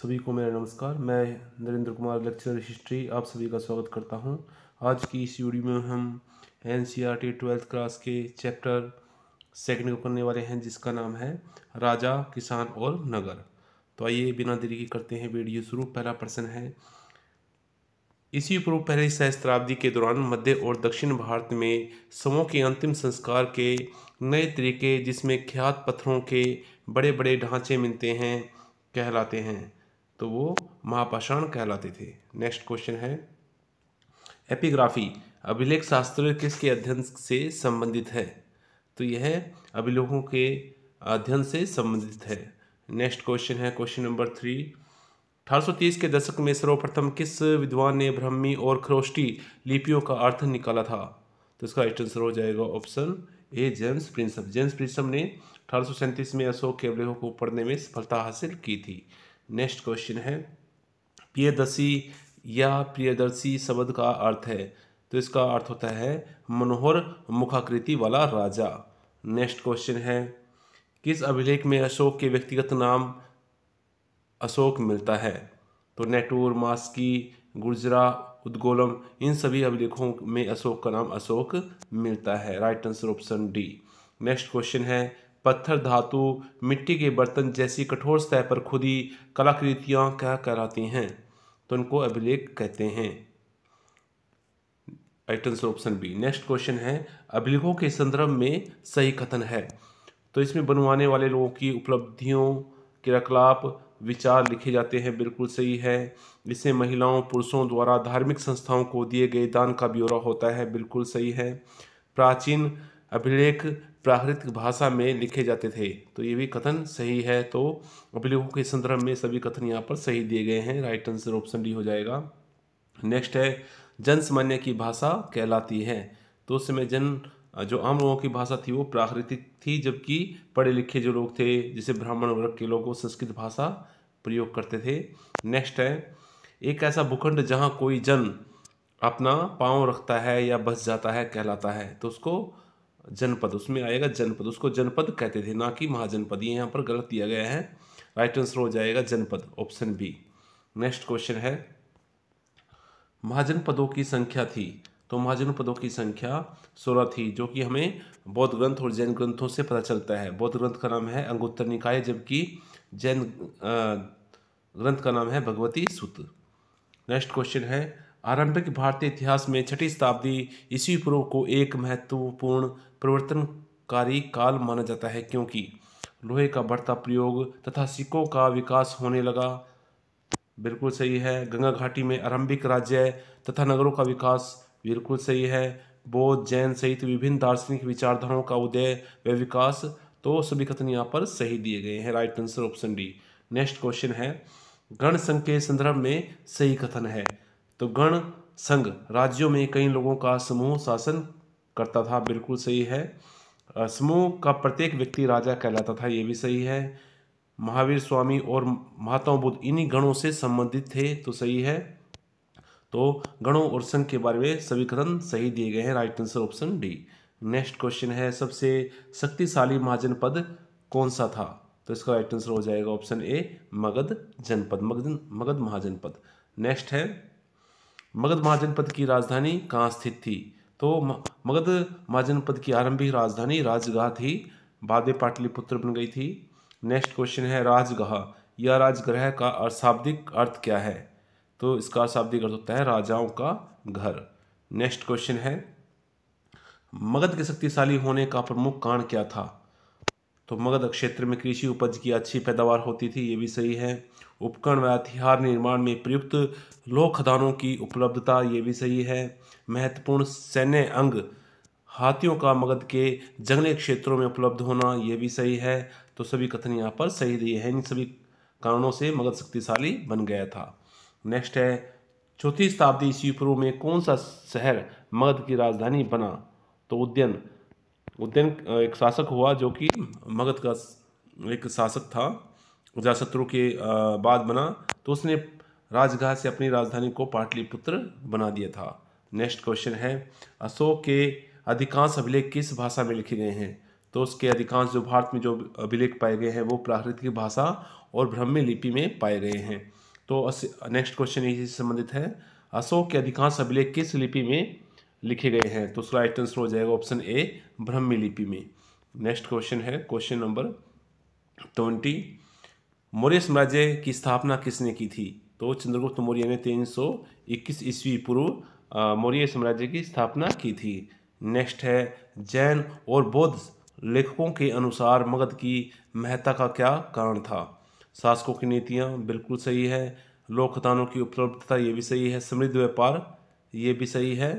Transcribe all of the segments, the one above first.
सभी को मेरा नमस्कार मैं नरेंद्र कुमार लेक्चरर हिस्ट्री आप सभी का स्वागत करता हूं आज की इस वीडियो में हम N C R T twelfth class के चैप्टर सेकंड को करने वाले हैं जिसका नाम है राजा किसान और नगर तो आइए बिना देरी के करते हैं वीडियो शुरू पहला प्रश्न है इसी पूर्व पहली सहस्त्राब्दी के दौरान मध्य और दक्षिण भारत में समों के अंतिम संस्कार के नए तरीके जिसमें ख्यात पत्थरों के बड़े बड़े ढांचे मिलते हैं कहलाते हैं तो वो महापाषाण कहलाते थे नेक्स्ट क्वेश्चन है एपिग्राफी अभिलेख शास्त्र किसके अध्ययन से संबंधित है तो यह अभिलेखों के अध्ययन से संबंधित है नेक्स्ट क्वेश्चन है क्वेश्चन नंबर थ्री तीस के दशक में सर्वप्रथम किस विद्वान ने ब्रह्मी और खरोष्टी लिपियों का अर्थ निकाला था तो इसका राइट आंसर हो जाएगा option A James Prinsep James Prinsep ने अठारह में अशोक के अभिलेखों को पढ़ने में सफलता हासिल की थी नेक्स्ट क्वेश्चन है प्रियदर्शी या प्रियदर्शी शब्द का अर्थ है तो इसका अर्थ होता है मनोहर मुखाकृति वाला राजा नेक्स्ट क्वेश्चन है किस अभिलेख में अशोक के व्यक्तिगत नाम अशोक मिलता है तो नेटूर मास्की गुर्जरा उद्गोलम इन सभी अभिलेखों में अशोक का नाम अशोक मिलता है right answer option D next question है पत्थर धातु मिट्टी के बर्तन जैसी कठोर सतह पर खुदी कलाकृतियाँ क्या कराती हैं तो उनको अभिलेख कहते हैं items option B next question है अभिलेखों के संदर्भ में सही कथन है तो इसमें बनवाने वाले लोगों की उपलब्धियों क्रियाकलाप विचार लिखे जाते हैं बिल्कुल सही है इससे महिलाओं पुरुषों द्वारा धार्मिक संस्थाओं को दिए गए दान का ब्यौरा होता है बिल्कुल सही है प्राचीन अभिलेख प्राकृतिक भाषा में लिखे जाते थे तो ये भी कथन सही है तो अभिलेखों के संदर्भ में सभी कथन यहाँ पर सही दिए गए हैं राइट आंसर ऑप्शन डी हो जाएगा नेक्स्ट है जनसामान्य की भाषा कहलाती है तो उस समय जन जो आम लोगों की भाषा थी वो प्राकृतिक थी जबकि पढ़े लिखे जो लोग थे जैसे ब्राह्मण वर्ग के लोग वो संस्कृत भाषा प्रयोग करते थे नेक्स्ट है एक ऐसा भूखंड जहाँ कोई जन अपना पाँव रखता है या बस जाता है कहलाता है तो उसको जनपद उसमें आएगा जनपद उसको जनपद कहते थे ना कि महाजनपद ये यहाँ पर गलत दिया गया है राइट आंसर हो जाएगा जनपद ऑप्शन बी नेक्स्ट क्वेश्चन है महाजनपदों की संख्या थी तो महाजनपदों की संख्या सोलह थी जो कि हमें बौद्ध ग्रंथ और जैन ग्रंथों से पता चलता है बौद्ध ग्रंथ का नाम है अंगोत्तर निकाय जबकि जैन ग्रंथ का नाम है भगवती सूत्र नेक्स्ट क्वेश्चन है आरंभिक भारतीय इतिहास में छठी शताब्दी ईस्वी पूर्व को एक महत्वपूर्ण परिवर्तनकारी काल माना जाता है क्योंकि लोहे का बढ़ता प्रयोग तथा सिक्कों का विकास होने लगा बिल्कुल सही है गंगा घाटी में आरंभिक राज्य तथा नगरों का विकास बिल्कुल सही है बौद्ध जैन सहित विभिन्न दार्शनिक विचारधाराओं का उदय व विकास तो सभी कथन यहाँ पर सही दिए गए हैं right answer option D next question है गण संघ के संदर्भ में सही कथन है तो गण संघ राज्यों में कई लोगों का समूह शासन करता था बिल्कुल सही है समूह का प्रत्येक व्यक्ति राजा कहलाता था ये भी सही है महावीर स्वामी और महात्मा बुद्ध इन्हीं गणों से संबंधित थे तो सही है तो गणों और संघ के बारे में सभी कथन सही दिए गए हैं right answer option D next question है सबसे शक्तिशाली महाजन पद कौन सा था तो इसका राइट आंसर हो जाएगा ऑप्शन ए मगध जनपद मगध मगध महाजनपद नेक्स्ट है मगध महाजनपद की राजधानी कहाँ स्थित थी तो मगध महाजनपद की आरंभिक राजधानी राजगाह थी बाद में पाटलिपुत्र बन गई थी नेक्स्ट क्वेश्चन है राजगाह या राजगृह का अशाब्दिक अर्थ क्या है तो इसका अशाब्दिक अर्थ होता है राजाओं का घर नेक्स्ट क्वेश्चन है मगध के शक्तिशाली होने का प्रमुख कारण क्या था तो मगध क्षेत्र में कृषि उपज की अच्छी पैदावार होती थी ये भी सही है उपकरण व हथियार निर्माण में प्रयुक्त लोह खदानों की उपलब्धता ये भी सही है महत्वपूर्ण सैन्य अंग हाथियों का मगध के जंगली क्षेत्रों में उपलब्ध होना ये भी सही है तो सभी कथन यहाँ पर सही रही है इन सभी कारणों से मगध शक्तिशाली बन गया था नेक्स्ट है चौथी शताब्दी ईस्वी पूर्व में कौन सा शहर मगध की राजधानी बना तो उद्यन उज्जैन एक शासक हुआ जो कि मगध का एक शासक था अजाशत्रु के बाद बना तो उसने राजघाट से अपनी राजधानी को पाटलिपुत्र बना दिया था नेक्स्ट क्वेश्चन है अशोक के अधिकांश अभिलेख किस भाषा में लिखे गए हैं तो उसके अधिकांश जो भारत में जो अभिलेख पाए गए हैं वो प्राकृतिक भाषा और ब्रह्मी लिपि में पाए गए हैं तो नेक्स्ट क्वेश्चन इसी से संबंधित है अशोक के अधिकांश अभिलेख किस लिपि में लिखे गए हैं तो उसका राइट आंसर हो जाएगा ऑप्शन ए ब्रह्मी लिपि में नेक्स्ट क्वेश्चन है क्वेश्चन नंबर ट्वेंटी मौर्य साम्राज्य की स्थापना किसने की थी तो चंद्रगुप्त मौर्य ने तीन सौ इक्कीस ईस्वी पूर्व मौर्य साम्राज्य की स्थापना की थी नेक्स्ट है जैन और बौद्ध लेखकों के अनुसार मगध की महत्ता का क्या कारण था शासकों की नीतियाँ बिल्कुल सही है लोक खतानों की उपलब्धता ये भी सही है समृद्ध व्यापार ये भी सही है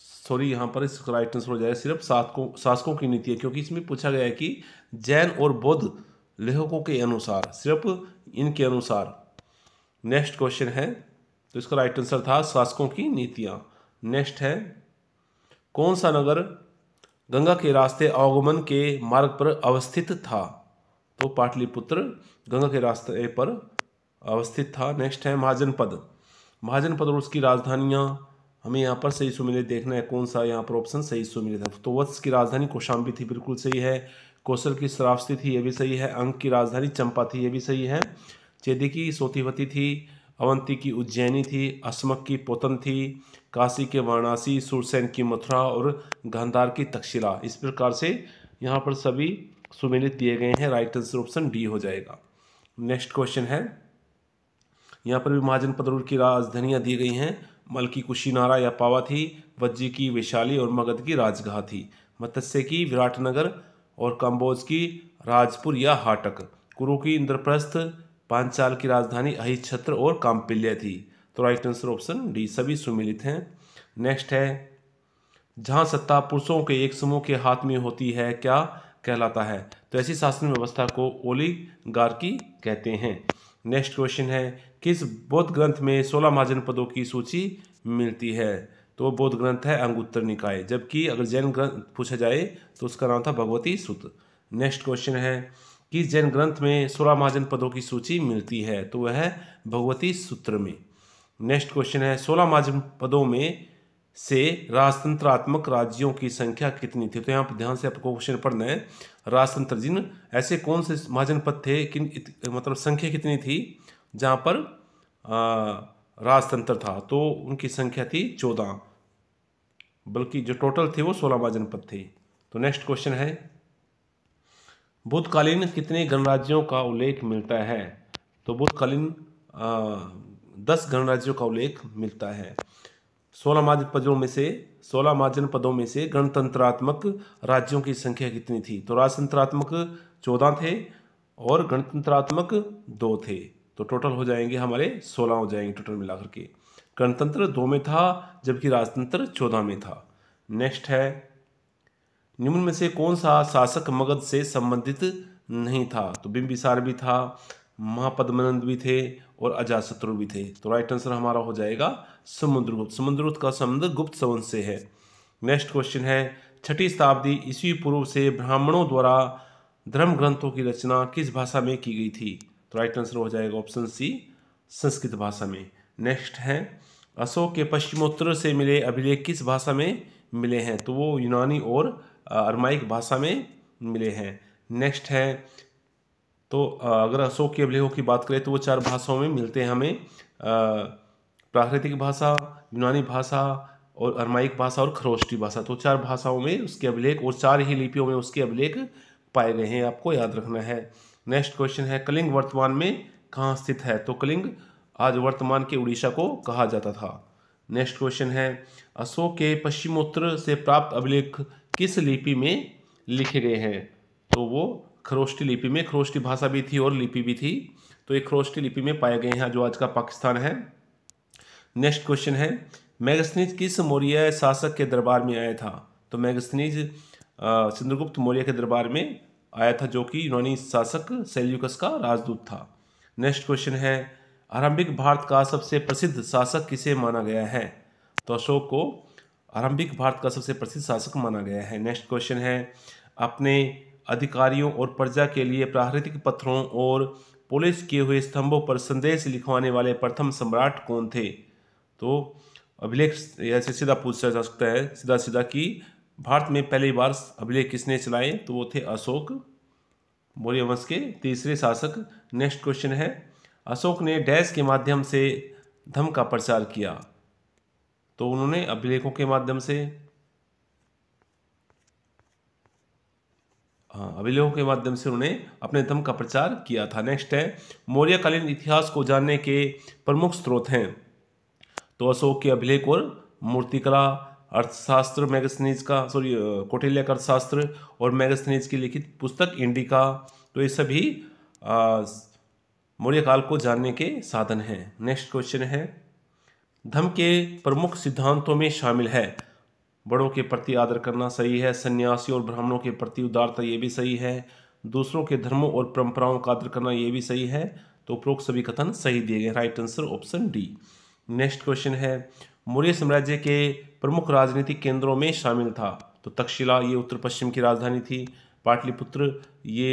सॉरी यहाँ पर इसका राइट आंसर हो जाएगा सिर्फ शासकों शासकों की नीति है क्योंकि इसमें पूछा गया है कि जैन और बौद्ध लेखकों के अनुसार सिर्फ इनके अनुसार नेक्स्ट क्वेश्चन है तो इसका राइट आंसर था शासकों की नीतियाँ नेक्स्ट है कौन सा नगर गंगा के रास्ते आगमन के मार्ग पर अवस्थित था तो पाटलिपुत्र गंगा के रास्ते पर अवस्थित था नेक्स्ट है महाजनपद महाजनपद और उसकी राजधानियाँ हमें यहाँ पर सही सुमिलित देखना है कौन सा यहाँ पर ऑप्शन सही सुमिलित है तो वत्स की राजधानी कोशाम्बी थी बिल्कुल सही है कौशल की श्रावस्ती थी ये भी सही है अंक की राजधानी चंपा थी ये भी सही है चेदी की सोतीवती थी अवंती की उज्जैनी थी अस्मक की पोतन थी काशी के वाराणसी सुरसेन की मथुरा और गांधार की तक्षशिला इस प्रकार से यहाँ पर सभी सुमेलित दिए गए हैं राइट आंसर ऑप्शन डी हो जाएगा नेक्स्ट क्वेश्चन है यहाँ पर भी महाजन पदरूर की राजधानियाँ दी गई हैं मल की कुशीनारा या पावा थी वज्जी की वैशाली और मगध की राजगाह थी मत्स्य की विराटनगर और कम्बोज की राजपुर या हाटक कुरु की इंद्रप्रस्थ पांचाल की राजधानी अहिछत्र और काम्पिल्य थी तो राइट आंसर ऑप्शन डी सभी सुमिलित हैं नेक्स्ट है जहाँ सत्ता पुरुषों के एक समूह के हाथ में होती है क्या कहलाता है तो ऐसी शासन व्यवस्था को ओली गार्की कहते हैं नेक्स्ट क्वेश्चन है किस बौद्ध ग्रंथ में सोलह महाजन पदों की सूची मिलती है तो वो बौद्ध ग्रंथ है अंगुत्तर निकाय जबकि अगर जैन ग्रंथ पूछा जाए तो उसका नाम था भगवती सूत्र नेक्स्ट क्वेश्चन है किस जैन ग्रंथ में सोलह महाजन पदों की सूची मिलती है तो वह है भगवती सूत्र में नेक्स्ट क्वेश्चन है सोलह महाजन पदों में से राजतंत्रात्मक राज्यों की संख्या कितनी थी तो यहाँ पर ध्यान से आपको क्वेश्चन पढ़ना है राजतंत्र जिन ऐसे कौन से महाजनपद थे किन मतलब संख्या कितनी थी जहाँ पर राजतंत्र था तो उनकी संख्या थी चौदह बल्कि जो टोटल थे वो सोलह महाजनपद थे तो नेक्स्ट क्वेश्चन है भूतकालीन कितने गणराज्यों का उल्लेख मिलता है तो भूतकालीन दस गणराज्यों का उल्लेख मिलता है सोलह मार्जन पदों में से सोलह मार्जन पदों में से गणतंत्रात्मक राज्यों की संख्या कितनी थी तो राजतंत्रात्मक चौदह थे और गणतंत्रात्मक दो थे तो टोटल हो जाएंगे हमारे सोलह हो जाएंगे टोटल मिलाकर के गणतंत्र दो में था जबकि राजतंत्र चौदह में था नेक्स्ट है निम्न में से कौन सा शासक मगध से संबंधित नहीं था तो बिंबिसार भी था महापद्मानंद भी थे और अजातशत्रु भी थे तो राइट आंसर हमारा हो जाएगा समुद्रगुप्त समुद्रगुप्त का संबंध गुप्त सवन से है नेक्स्ट क्वेश्चन है छठी शताब्दी ईस्वी पूर्व से ब्राह्मणों द्वारा धर्म ग्रंथों की रचना किस भाषा में की गई थी तो राइट आंसर हो जाएगा ऑप्शन सी संस्कृत भाषा में नेक्स्ट है अशोक के पश्चिमोत्तर से मिले अभिलेख किस भाषा में मिले हैं तो वो यूनानी और अरमाइक भाषा में मिले हैं नेक्स्ट है तो अगर अशोक के अभिलेखों की बात करें तो वो चार भाषाओं में मिलते हैं हमें प्राकृतिक भाषा यूनानी भाषा और अरमाइक भाषा और खरोष्टी भाषा तो चार भाषाओं में उसके अभिलेख और चार ही लिपियों में उसके अभिलेख पाए गए हैं आपको याद रखना है नेक्स्ट क्वेश्चन है कलिंग वर्तमान में कहाँ स्थित है तो कलिंग आज वर्तमान के उड़ीसा को कहा जाता था नेक्स्ट क्वेश्चन है अशोक के पश्चिमोत्तर से प्राप्त अभिलेख किस लिपि में लिखे गए हैं तो वो खरोष्टी लिपि में खरोष्टी भाषा भी थी और लिपि भी थी तो ये खरोष्टी लिपि में पाए गए हैं जो आज का पाकिस्तान है नेक्स्ट क्वेश्चन है मैगस्नीज किस मौर्य शासक के दरबार में आया था तो मैगस्नीज चंद्रगुप्त मौर्य के दरबार में आया था जो कि यूनानी शासक सेल्यूकस का राजदूत था नेक्स्ट क्वेश्चन है आरंभिक भारत का सबसे प्रसिद्ध शासक किसे माना गया है तो अशोक को आरंभिक भारत का सबसे प्रसिद्ध शासक माना गया है नेक्स्ट क्वेश्चन है अपने अधिकारियों और प्रजा के लिए प्राकृतिक पत्थरों और पुलिस किए हुए स्तंभों पर संदेश लिखवाने वाले प्रथम सम्राट कौन थे तो अभिलेख ऐसे सीधा पूछा जा सकता है सीधा सीधा कि भारत में पहली बार अभिलेख किसने चलाए तो वो थे अशोक मौर्य वंश के तीसरे शासक नेक्स्ट क्वेश्चन है अशोक ने डैश के माध्यम से धम का प्रचार किया तो उन्होंने अभिलेखों के माध्यम से हाँ अभिलेखों के माध्यम से उन्होंने अपने धर्म का प्रचार किया था नेक्स्ट है मौर्यकालीन इतिहास को जानने के प्रमुख स्रोत हैं तो अशोक के अभिलेख और मूर्तिकला अर्थशास्त्र मैगसनीज का सॉरी कौटिल्य अर्थशास्त्र और मैगसनीज की लिखित पुस्तक इंडिका तो ये सभी मौर्य काल को जानने के साधन हैं नेक्स्ट क्वेश्चन है धम के प्रमुख सिद्धांतों में शामिल है बड़ों के प्रति आदर करना सही है सन्यासी और ब्राह्मणों के प्रति उदारता ये भी सही है दूसरों के धर्मों और परंपराओं का आदर करना ये भी सही है तो उपरोक्त सभी कथन सही दिए गए right answer option D next question है मौर्य साम्राज्य के प्रमुख राजनीतिक केंद्रों में शामिल था तो तक्षशिला ये उत्तर पश्चिम की राजधानी थी पाटलिपुत्र ये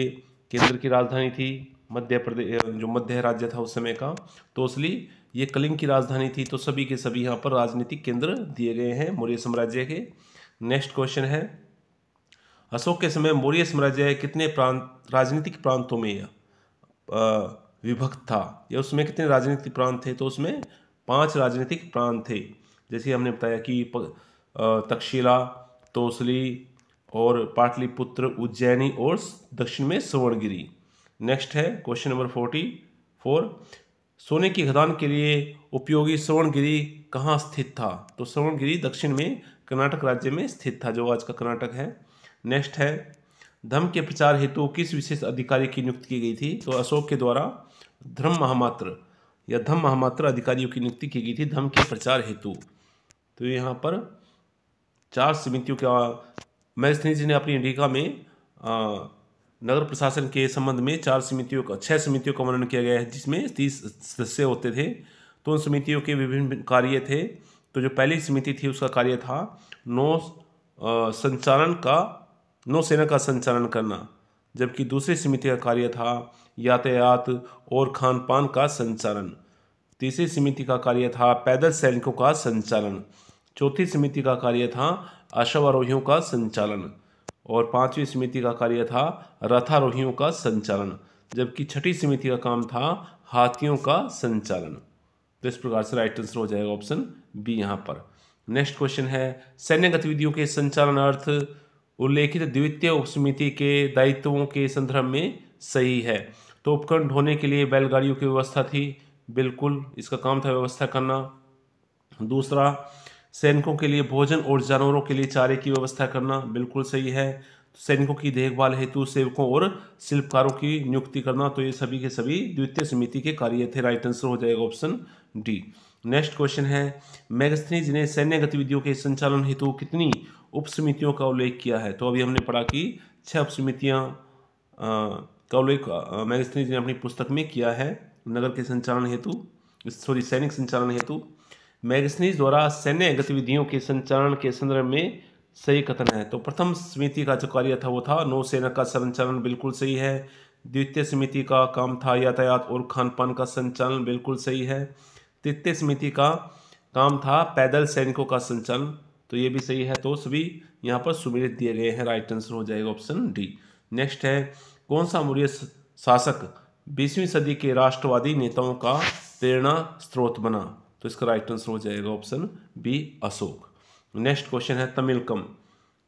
केंद्र की राजधानी थी मध्य प्रदेश जो मध्य राज्य था उस समय का तो असली ये कलिंग की राजधानी थी तो सभी के सभी यहाँ पर राजनीतिक केंद्र दिए गए हैं मौर्य साम्राज्य के नेक्स्ट क्वेश्चन है अशोक के समय मौर्य साम्राज्य कितने प्रांत राजनीतिक प्रांतों में विभक्त था या उसमें कितने राजनीतिक प्रांत थे तो उसमें पांच राजनीतिक प्रांत थे जैसे हमने बताया कि तक्षशिला तोसली और पाटलिपुत्र उज्जैनी और दक्षिण में सुवर्णगिरी नेक्स्ट है क्वेश्चन नंबर फोर्टी फोर सोने की खदान के लिए उपयोगी श्रवणगिरी कहाँ स्थित था तो श्रवणगिरी दक्षिण में कर्नाटक राज्य में स्थित था जो आज का कर्नाटक है नेक्स्ट है धर्म के प्रचार हेतु तो किस विशेष अधिकारी की नियुक्ति की गई थी तो अशोक के द्वारा धर्म महामात्र या धर्म महामात्र अधिकारियों की नियुक्ति की गई थी धर्म के प्रचार हेतु तो यहाँ पर चार समितियों का मैथनी जी ने अपनी इंडिका में नगर प्रशासन के संबंध में चार समितियों का छह समितियों का वर्णन किया गया है जिसमें तीस सदस्य होते थे तो उन समितियों के विभिन्न कार्य थे तो जो पहली समिति थी उसका कार्य था नौ संचालन का नौसेना का संचालन करना जबकि दूसरी समिति का कार्य था यातायात और खान पान का संचालन तीसरी समिति का कार्य था पैदल सैनिकों का संचालन चौथी समिति का कार्य था आशावारोहियों का संचालन और पांचवी समिति का कार्य था रथारोहियों का संचालन जबकि छठी समिति का काम था हाथियों का संचालन तो इस प्रकार से राइट आंसर हो जाएगा ऑप्शन बी यहाँ पर नेक्स्ट क्वेश्चन है सैन्य गतिविधियों के संचालन अर्थ उल्लेखित द्वितीय उपसमिति के दायित्वों के संदर्भ में सही है तो उपकरण ढोने के लिए बैलगाड़ियों की व्यवस्था थी बिल्कुल इसका काम था व्यवस्था करना दूसरा सैनिकों के लिए भोजन और जानवरों के लिए चारे की व्यवस्था करना बिल्कुल सही है तो सैनिकों की देखभाल हेतु सेवकों और शिल्पकारों की नियुक्ति करना तो ये सभी के सभी द्वितीय समिति के कार्य थे राइट आंसर हो जाएगा ऑप्शन डी नेक्स्ट क्वेश्चन है जी ने सैन्य गतिविधियों के संचालन हेतु कितनी उप समितियों का उल्लेख किया है तो अभी हमने पढ़ा कि छह उपसमितियाँ का उल्लेख जी ने अपनी पुस्तक में किया है नगर के संचालन हेतु सॉरी सैनिक संचालन हेतु मैगसनीज द्वारा सैन्य गतिविधियों के संचालन के संदर्भ में सही कथन है तो प्रथम समिति का जो कार्य था वो था नौसेना का संचालन बिल्कुल सही है द्वितीय समिति का काम था यातायात और खान पान का संचालन बिल्कुल सही है तृतीय समिति का काम था पैदल सैनिकों का संचालन तो ये भी सही है तो सभी यहाँ पर सुमिलित दिए गए हैं राइट आंसर हो जाएगा ऑप्शन डी नेक्स्ट है कौन सा मौर्य शासक बीसवीं सदी के राष्ट्रवादी नेताओं का प्रेरणा स्रोत बना तो इसका राइट आंसर हो जाएगा option B Ashok next question है तमिलकम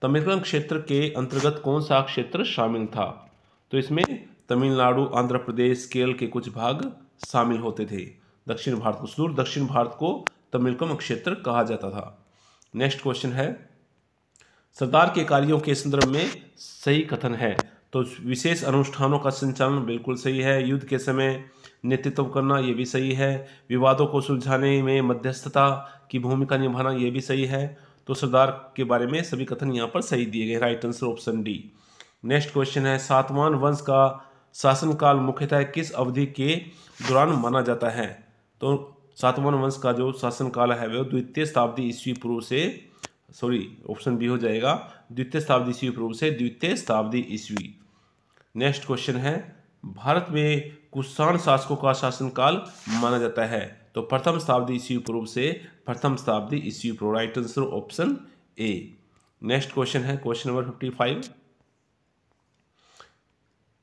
तमिलकम क्षेत्र के अंतर्गत कौन सा क्षेत्र शामिल था तो इसमें तमिलनाडु आंध्र प्रदेश केरल के कुछ भाग शामिल होते थे दक्षिण भारत को सुदूर दक्षिण भारत को तमिलकम क्षेत्र कहा जाता था नेक्स्ट क्वेश्चन है सरदार के कार्यों के संदर्भ में सही कथन है तो विशेष अनुष्ठानों का संचालन बिल्कुल सही है युद्ध के समय नेतृत्व करना ये भी सही है विवादों को सुलझाने में मध्यस्थता की भूमिका निभाना ये भी सही है तो सरदार के बारे में सभी कथन यहाँ पर सही दिए गए right answer option D next question है सातवान वंश का शासनकाल मुख्यतः किस अवधि के दौरान माना जाता है तो सातवान वंश का जो शासनकाल है वह द्वितीय शताब्दी ईस्वी पूर्व से सॉरी ऑप्शन बी हो जाएगा द्वितीय शताब्दी ईस्वी पूर्व से द्वितीय शताब्दी ईस्वी नेक्स्ट क्वेश्चन है भारत में कुषाण शासकों का शासनकाल माना जाता है तो प्रथम शताब्दी ईस्वी पूर्व से प्रथम शताब्दी ईस्वी पूर्व right answer option A next question है क्वेश्चन नंबर फिफ्टी फाइव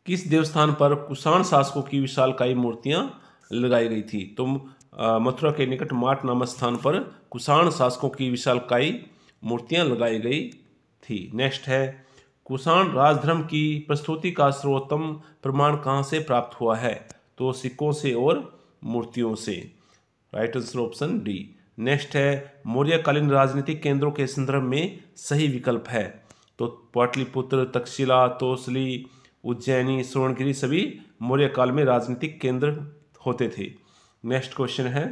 किस देवस्थान पर कुषाण शासकों की विशालकाय मूर्तियां लगाई गई थी तो मथुरा के निकट माट नामक स्थान पर कुषाण शासकों की विशालकाय मूर्तियां लगाई गई थी नेक्स्ट है कुषाण राजधर्म की प्रस्तुति का सर्वोत्तम प्रमाण कहाँ से प्राप्त हुआ है तो सिक्कों से और मूर्तियों से right answer option D next है मौर्यकालीन राजनीतिक केंद्रों के संदर्भ में सही विकल्प है तो पाटलिपुत्र तक्षशिला तोसली उज्जैनी स्वर्णगिरी सभी मौर्य काल में राजनीतिक केंद्र होते थे नेक्स्ट क्वेश्चन है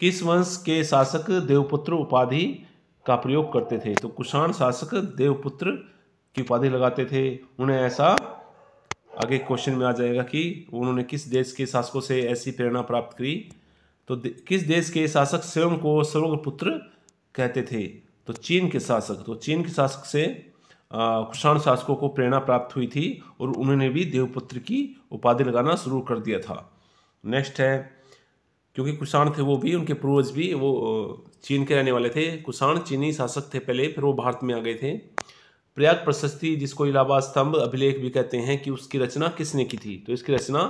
किस वंश के शासक देवपुत्र उपाधि का प्रयोग करते थे तो कुषाण शासक देवपुत्र की उपाधि लगाते थे उन्हें ऐसा आगे क्वेश्चन में आ जाएगा कि उन्होंने किस देश के शासकों से ऐसी प्रेरणा प्राप्त करी तो दे, किस देश के शासक स्वयं को सर्वपुत्र कहते थे तो चीन के शासक तो चीन के शासक से कुषाण शासकों को प्रेरणा प्राप्त हुई थी और उन्होंने भी देवपुत्र की उपाधि लगाना शुरू कर दिया था नेक्स्ट है क्योंकि कुषाण थे वो भी उनके पूर्वज भी वो चीन के रहने वाले थे कुषाण चीनी शासक थे पहले फिर वो भारत में आ गए थे प्रयाग प्रशस्ति जिसको इलाहाबाद स्तंभ अभिलेख भी कहते हैं कि उसकी रचना किसने की थी तो इसकी रचना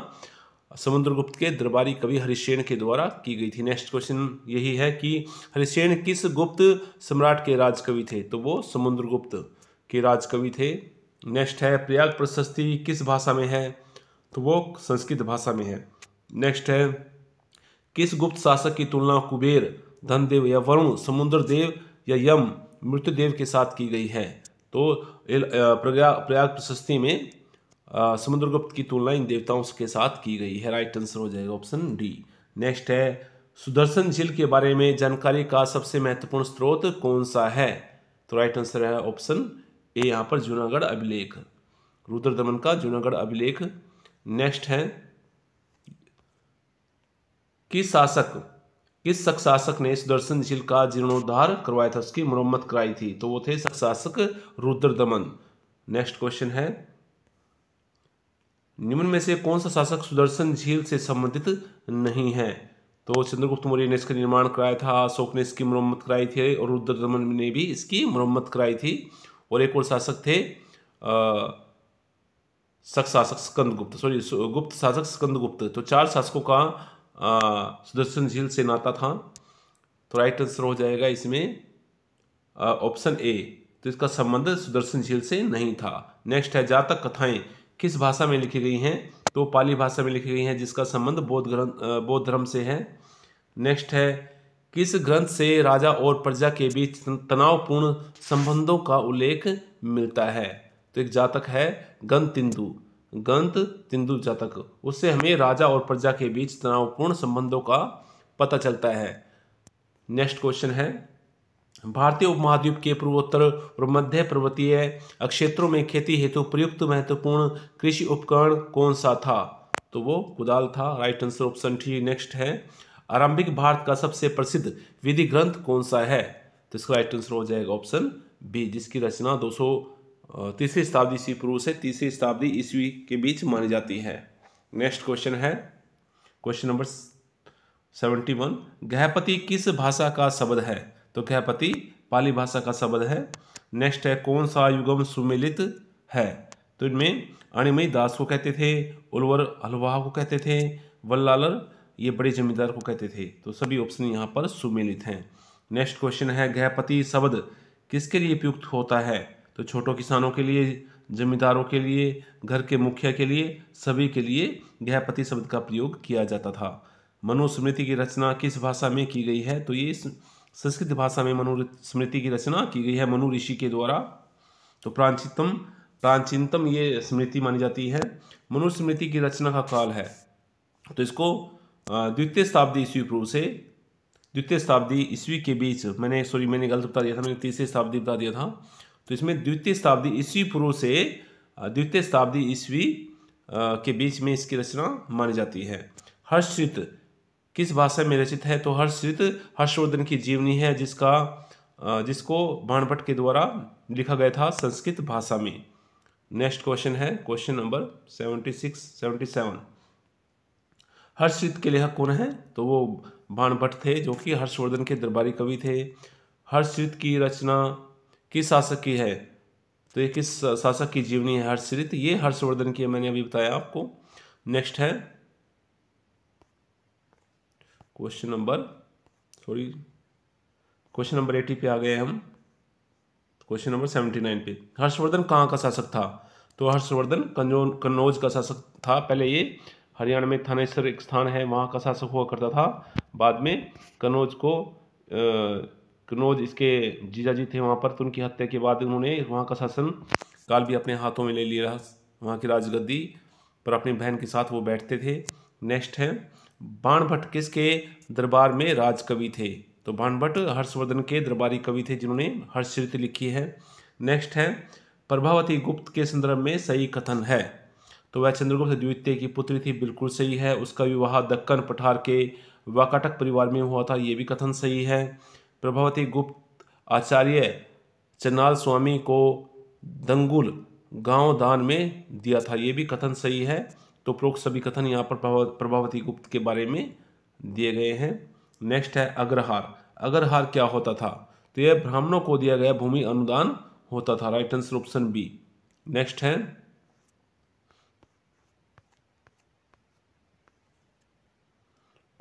समुद्रगुप्त के दरबारी कवि हरिशेन के द्वारा की गई थी नेक्स्ट क्वेश्चन यही है कि हरिशेन किस गुप्त सम्राट के राजकवि थे तो वो समुद्रगुप्त के राजकवि थे नेक्स्ट है प्रयाग प्रशस्ति किस भाषा में है तो वो संस्कृत भाषा में है नेक्स्ट है किस गुप्त शासक की तुलना कुबेर धनदेव या वरुण समुद्र देव या यम मृत्युदेव के साथ की गई है तो प्रयाग प्रयाग प्रशस्ति में समुद्रगुप्त की तुलना इन देवताओं के साथ की गई है राइट आंसर हो जाएगा ऑप्शन डी नेक्स्ट है सुदर्शन झील के बारे में जानकारी का सबसे महत्वपूर्ण स्रोत कौन सा है तो राइट आंसर है ऑप्शन ए यहाँ पर जूनागढ़ अभिलेख रुद्र दमन का जूनागढ़ अभिलेख नेक्स्ट है किस शासक किस शक शासक ने इस दर्शन झील का जीर्णोद्धार करवाया था उसकी मुरम्मत कराई थी तो वो थे शक शासक रुद्र दमन नेक्स्ट क्वेश्चन है निम्न में से कौन सा शासक सुदर्शन झील से संबंधित नहीं है तो चंद्रगुप्त मौर्य ने इसका निर्माण कराया था अशोक ने इसकी मुरम्मत कराई थी और रुद्र दमन ने भी इसकी मुरम्मत कराई थी और एक और शासक थे शक शासक स्कंद गुप्त सॉरी गुप्त शासक स्कंद गुप्त तो चार शासकों का सुदर्शनशील नाता था तो राइट आंसर हो जाएगा इसमें ऑप्शन ए तो इसका संबंध सुदर्शनशील से नहीं था नेक्स्ट है जातक कथाएं किस भाषा में लिखी गई हैं तो पाली भाषा में लिखी गई हैं जिसका संबंध बौद्ध ग्रंथ बौद्ध धर्म से है नेक्स्ट है किस ग्रंथ से राजा और प्रजा के बीच तनावपूर्ण संबंधों का उल्लेख मिलता है तो एक जातक है गंतिंदु गंत तिंदु जातक उससे हमें राजा और प्रजा के बीच तनावपूर्ण संबंधों का पता चलता है नेक्स्ट क्वेश्चन है भारतीय उपमहाद्वीप के पूर्वोत्तर और मध्य पर्वतीय क्षेत्रों में खेती हेतु प्रयुक्त महत्वपूर्ण कृषि उपकरण कौन सा था तो वो कुदाल था right answer option three next है आरंभिक भारत का सबसे प्रसिद्ध विधि ग्रंथ कौन सा है तो इसका राइट आंसर हो जाएगा ऑप्शन बी जिसकी रचना दो तीसरी शताब्दी ईस्वी पूर्व से तीसरी शताब्दी ईस्वी के बीच मानी जाती है नेक्स्ट क्वेश्चन है क्वेश्चन नंबर सेवेंटी वन गहपति किस भाषा का शब्द है तो गहपति पाली भाषा का शब्द है नेक्स्ट है कौन सा युगम सुमिलित है तो इनमें अणिमयी दास को कहते थे उलवर अलवाह को कहते थे वल्लालर ये बड़े जमींदार को कहते थे तो सभी ऑप्शन यहाँ पर सुमिलित हैं नेक्स्ट क्वेश्चन है गहपति शब्द किसके लिए उपयुक्त होता है तो छोटों किसानों के लिए जमींदारों के लिए घर के मुखिया के लिए सभी के लिए गृहपति शब्द का प्रयोग किया जाता था मनुस्मृति की रचना किस भाषा में की गई है तो ये संस्कृत भाषा में मनुस्मृति की रचना की गई है मनु ऋषि के द्वारा तो प्राचीनतम प्राचीनतम ये स्मृति मानी जाती है मनुस्मृति की रचना का काल है तो इसको द्वितीय शताब्दी ईस्वी पूर्व से द्वितीय शताब्दी ईस्वी के बीच मैंने सॉरी मैंने गलत बता दिया था मैंने तीसरी शताब्दी बता दिया था तो इसमें द्वितीय शताब्दी ईस्वी पूर्व से द्वितीय शताब्दी ईस्वी के बीच में इसकी रचना मानी जाती है हर्षित किस भाषा में रचित है तो हर्षित हर्षवर्धन की जीवनी है जिसका जिसको भाणभट्ट के द्वारा लिखा गया था संस्कृत भाषा में नेक्स्ट क्वेश्चन है question number seventy six seventy seven Harshit के लेखक कौन है तो वो भाणभट्ट थे जो कि हर्षवर्धन के दरबारी कवि थे हर्षित की रचना किस शासक की है तो ये किस शासक की जीवनी है हर्षरित ये हर्षवर्धन की है मैंने अभी बताया आपको नेक्स्ट है question number sorry question number eighty पे आ गए हम क्वेश्चन नंबर सेवेंटी नाइन पे हर्षवर्धन कहाँ का शासक था तो हर्षवर्धन कन्नौज का शासक था पहले ये हरियाणा में थानेश्वर एक स्थान है वहाँ का शासक हुआ करता था बाद में कन्नौज को आ, कन्नौज इसके जीजा जी थे वहाँ पर तो उनकी हत्या के बाद उन्होंने वहाँ का शासन काल भी अपने हाथों में ले लिया वहाँ की राजगद्दी पर अपनी बहन के साथ वो बैठते थे नेक्स्ट है बाणभट्ट किसके दरबार में राजकवि थे तो बाणभट्ट हर्षवर्धन के दरबारी कवि थे जिन्होंने हर्षचरित लिखी है नेक्स्ट है प्रभावती गुप्त के संदर्भ में सही कथन है तो वह चंद्रगुप्त द्वितीय की पुत्री थी बिल्कुल सही है उसका विवाह दक्कन पठार के वाकाटक परिवार में हुआ था ये भी कथन सही है प्रभावती गुप्त आचार्य चनाल स्वामी को दंगुल गांव दान में दिया था ये भी कथन सही है तो प्रोक्त सभी कथन यहाँ पर प्रभावती गुप्त के बारे में दिए गए हैं नेक्स्ट है अग्रहार अग्रहार क्या होता था तो यह ब्राह्मणों को दिया गया भूमि अनुदान होता था right answer option B next है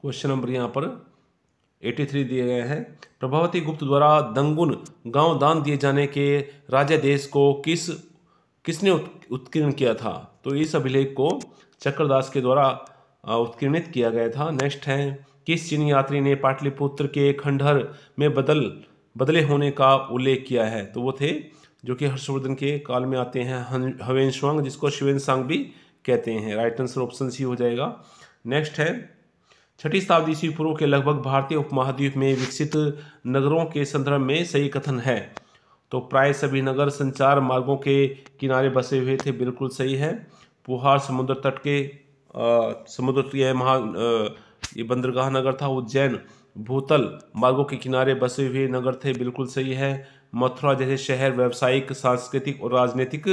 क्वेश्चन नंबर यहां पर 83 दिए गए हैं प्रभावती गुप्त द्वारा दंगुन गांव दान दिए जाने के राजा देश को किस किसने उत्कीर्ण किया था तो इस अभिलेख को चक्रदास के द्वारा उत्कीर्णित किया गया था नेक्स्ट है किस चीनी यात्री ने पाटलिपुत्र के खंडहर में बदल बदले होने का उल्लेख किया है तो वो थे जो कि हर्षवर्धन के काल में आते हैं हवेंशवांग जिसको सांग भी कहते हैं राइट आंसर ऑप्शन सी हो जाएगा नेक्स्ट है छठी शताब्दी ईस्वी पूर्व के लगभग भारतीय उपमहाद्वीप में विकसित नगरों के संदर्भ में सही कथन है तो प्राय सभी नगर संचार मार्गों के किनारे बसे हुए थे बिल्कुल सही है पुहार समुद्र तट के समुद्र समुद्र तो यह महा ये बंदरगाह नगर था उज्जैन भूतल मार्गों के किनारे बसे हुए नगर थे बिल्कुल सही है मथुरा जैसे शहर व्यावसायिक सांस्कृतिक और राजनीतिक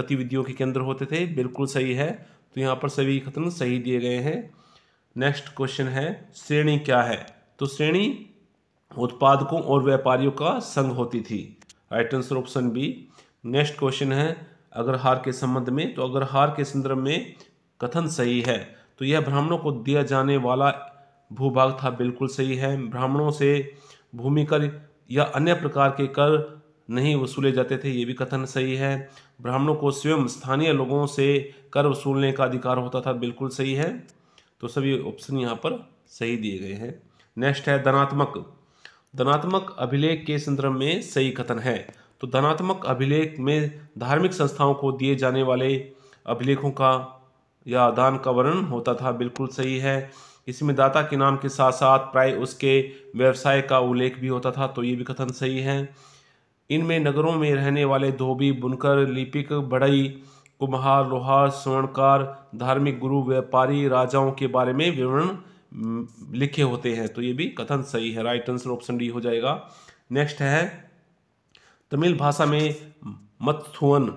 गतिविधियों के केंद्र होते थे बिल्कुल सही है तो यहाँ पर सभी कथन सही दिए गए हैं नेक्स्ट क्वेश्चन है श्रेणी क्या है तो श्रेणी उत्पादकों और व्यापारियों का संघ होती थी right answer option B next question है अग्रहार के संबंध में तो अग्रहार के संदर्भ में कथन सही है तो यह ब्राह्मणों को दिया जाने वाला भूभाग था बिल्कुल सही है ब्राह्मणों से भूमि कर या अन्य प्रकार के कर नहीं वसूले जाते थे ये भी कथन सही है ब्राह्मणों को स्वयं स्थानीय लोगों से कर वसूलने का अधिकार होता था बिल्कुल सही है तो सभी ऑप्शन यहाँ पर सही दिए गए हैं नेक्स्ट है धनात्मक धनात्मक अभिलेख के संदर्भ में सही कथन है तो धनात्मक अभिलेख में धार्मिक संस्थाओं को दिए जाने वाले अभिलेखों का या दान का वर्णन होता था बिल्कुल सही है इसमें दाता के नाम के साथ साथ प्राय उसके व्यवसाय का उल्लेख भी होता था तो ये भी कथन सही है इनमें नगरों में रहने वाले धोबी बुनकर लिपिक बढ़ई कुम्हार लोहार स्वर्णकार धार्मिक गुरु व्यापारी राजाओं के बारे में विवरण लिखे होते हैं तो ये भी कथन सही है राइट आंसर ऑप्शन डी हो जाएगा नेक्स्ट है तमिल भाषा में मत्थुअन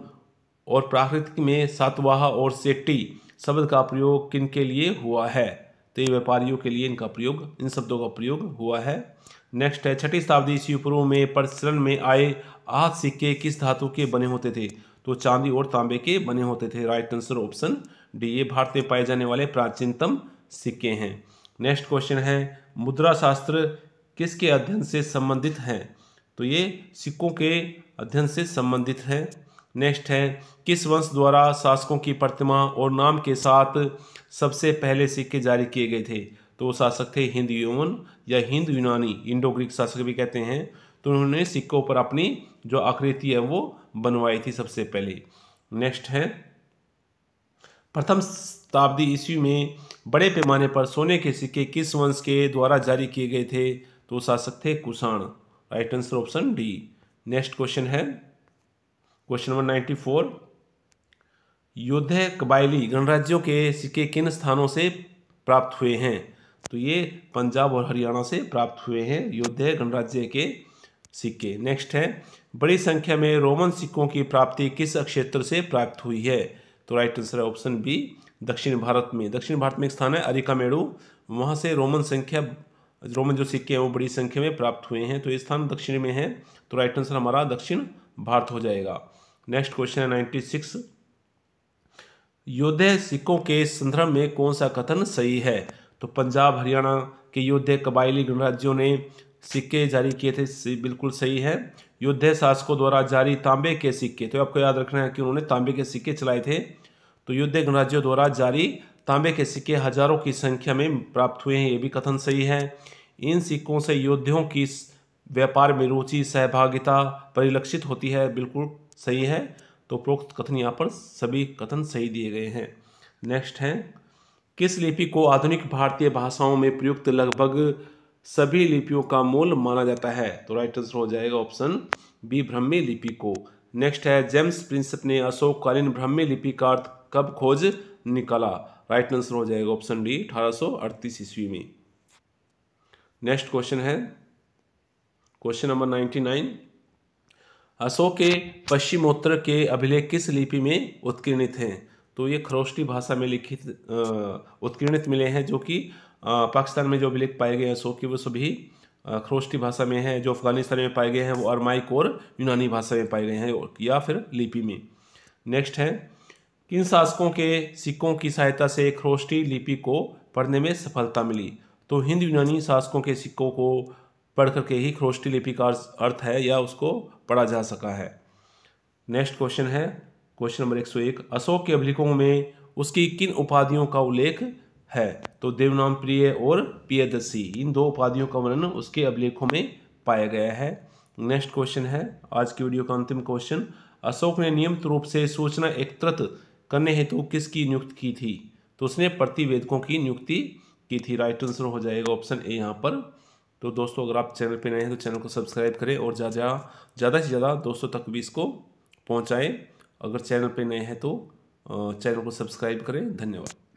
और प्राकृतिक में सातवाह और सेट्टी शब्द का प्रयोग किन के लिए हुआ है तो ये व्यापारियों के लिए इनका प्रयोग इन शब्दों का प्रयोग हुआ है नेक्स्ट है छठी शताब्दी ईस्वी पूर्व में प्रचलन में आए आज सिक्के किस धातु के बने होते थे तो चांदी और तांबे के बने होते थे राइट आंसर ऑप्शन डी ये भारत में पाए जाने वाले प्राचीनतम सिक्के हैं नेक्स्ट क्वेश्चन है मुद्रा शास्त्र किसके अध्ययन से संबंधित हैं तो ये सिक्कों के अध्ययन से संबंधित हैं नेक्स्ट है किस वंश द्वारा शासकों की प्रतिमा और नाम के साथ सबसे पहले सिक्के जारी किए गए थे तो वो शासक थे हिंद यौवन या हिंद यूनानी इंडो ग्रीक शासक भी कहते हैं तो उन्होंने सिक्कों पर अपनी जो आकृति है वो बनवाई थी सबसे पहले नेक्स्ट है प्रथम शताब्दी ईस्वी में बड़े पैमाने पर सोने के सिक्के किस वंश के द्वारा जारी किए गए थे तो शासक थे Kushan right answer option D next question है क्वेश्चन नंबर नाइन्टी फोर युद्ध कबायली गणराज्यों के सिक्के किन स्थानों से प्राप्त हुए हैं तो ये पंजाब और हरियाणा से प्राप्त हुए हैं युद्ध गणराज्य के सिक्के नेक्स्ट है बड़ी संख्या में रोमन सिक्कों की प्राप्ति किस क्षेत्र से प्राप्त हुई है तो राइट आंसर है ऑप्शन बी दक्षिण भारत में दक्षिण भारत में एक स्थान है अरिकामेड़ू वहाँ से रोमन संख्या रोमन जो सिक्के हैं वो बड़ी संख्या में प्राप्त हुए हैं तो ये स्थान दक्षिण में है तो राइट आंसर हमारा दक्षिण भारत हो जाएगा नेक्स्ट क्वेश्चन है नाइन्टी सिक्स योद्धे सिक्कों के संदर्भ में कौन सा कथन सही है तो पंजाब हरियाणा के योद्धे कबायली गणराज्यों ने सिक्के जारी किए थे बिल्कुल सही है युद्ध शासकों द्वारा जारी तांबे के सिक्के तो आपको याद रखना है कि उन्होंने तांबे के सिक्के चलाए थे तो युद्ध गणराज्यों द्वारा जारी तांबे के सिक्के हजारों की संख्या में प्राप्त हुए हैं ये भी कथन सही है इन सिक्कों से योद्धों की व्यापार में रुचि सहभागिता परिलक्षित होती है बिल्कुल सही है तो उपरोक्त कथन यहाँ पर सभी कथन सही दिए गए हैं नेक्स्ट है किस लिपि को आधुनिक भारतीय भाषाओं में प्रयुक्त लगभग सभी लिपियों का मूल माना जाता है तो राइट आंसर हो जाएगा ऑप्शन बी ब्रह्मी लिपि को नेक्स्ट है जेम्स प्रिंसप ने अशोककालीन ब्रह्मी लिपि का अर्थ कब खोज निकाला राइट आंसर हो जाएगा ऑप्शन डी अठारह ईस्वी में नेक्स्ट क्वेश्चन है क्वेश्चन नंबर 99 अशोक के पश्चिमोत्तर के अभिलेख किस लिपि में उत्कीर्णित हैं तो ये खरोष्टी भाषा में लिखित उत्कीर्णित मिले हैं जो कि पाकिस्तान में जो अभिलेख पाए गए हैं सो कि वो सभी खरोष्टी भाषा में हैं जो अफगानिस्तान में पाए गए हैं वो अरमाइक और यूनानी भाषा में पाए गए हैं या फिर लिपि में नेक्स्ट है किन शासकों के सिक्कों की सहायता से खरोष्टी लिपि को पढ़ने में सफलता मिली तो हिंद यूनानी शासकों के सिक्कों को पढ़ करके ही खरोष्टी लिपि का अर्थ है या उसको पढ़ा जा सका है नेक्स्ट क्वेश्चन है क्वेश्चन नंबर एक अशोक के अभिलेखों में उसकी किन उपाधियों का उल्लेख है तो देवनाम प्रिय और पियदसी इन दो उपाधियों का वर्णन उसके अभिलेखों में पाया गया है नेक्स्ट क्वेश्चन है आज की वीडियो का अंतिम क्वेश्चन अशोक ने नियमित रूप से सूचना एकत्रित करने हेतु किसकी नियुक्ति की थी तो उसने प्रतिवेदकों की नियुक्ति की थी राइट आंसर हो जाएगा ऑप्शन ए यहाँ पर तो दोस्तों अगर आप चैनल पर नए हैं तो चैनल को सब्सक्राइब करें और ज़्यादा ज़्यादा से ज़्यादा दोस्तों तक भी इसको पहुँचाएँ अगर चैनल पर नए हैं तो चैनल को सब्सक्राइब करें धन्यवाद